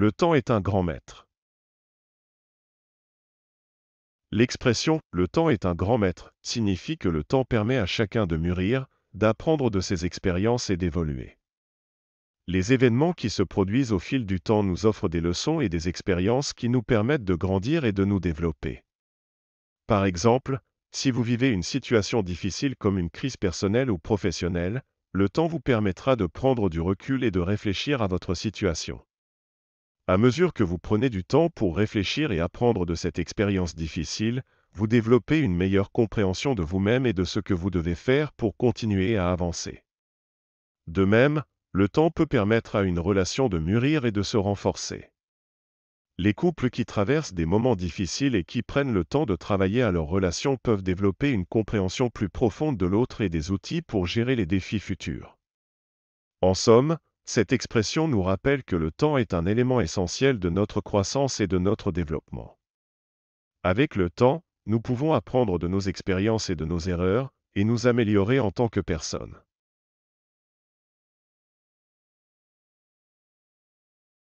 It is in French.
Le temps est un grand maître. L'expression le temps est un grand maître signifie que le temps permet à chacun de mûrir, d'apprendre de ses expériences et d'évoluer. Les événements qui se produisent au fil du temps nous offrent des leçons et des expériences qui nous permettent de grandir et de nous développer. Par exemple, si vous vivez une situation difficile comme une crise personnelle ou professionnelle, le temps vous permettra de prendre du recul et de réfléchir à votre situation. À mesure que vous prenez du temps pour réfléchir et apprendre de cette expérience difficile, vous développez une meilleure compréhension de vous-même et de ce que vous devez faire pour continuer à avancer. De même, le temps peut permettre à une relation de mûrir et de se renforcer. Les couples qui traversent des moments difficiles et qui prennent le temps de travailler à leur relation peuvent développer une compréhension plus profonde de l'autre et des outils pour gérer les défis futurs. En somme, cette expression nous rappelle que le temps est un élément essentiel de notre croissance et de notre développement. Avec le temps, nous pouvons apprendre de nos expériences et de nos erreurs, et nous améliorer en tant que personnes.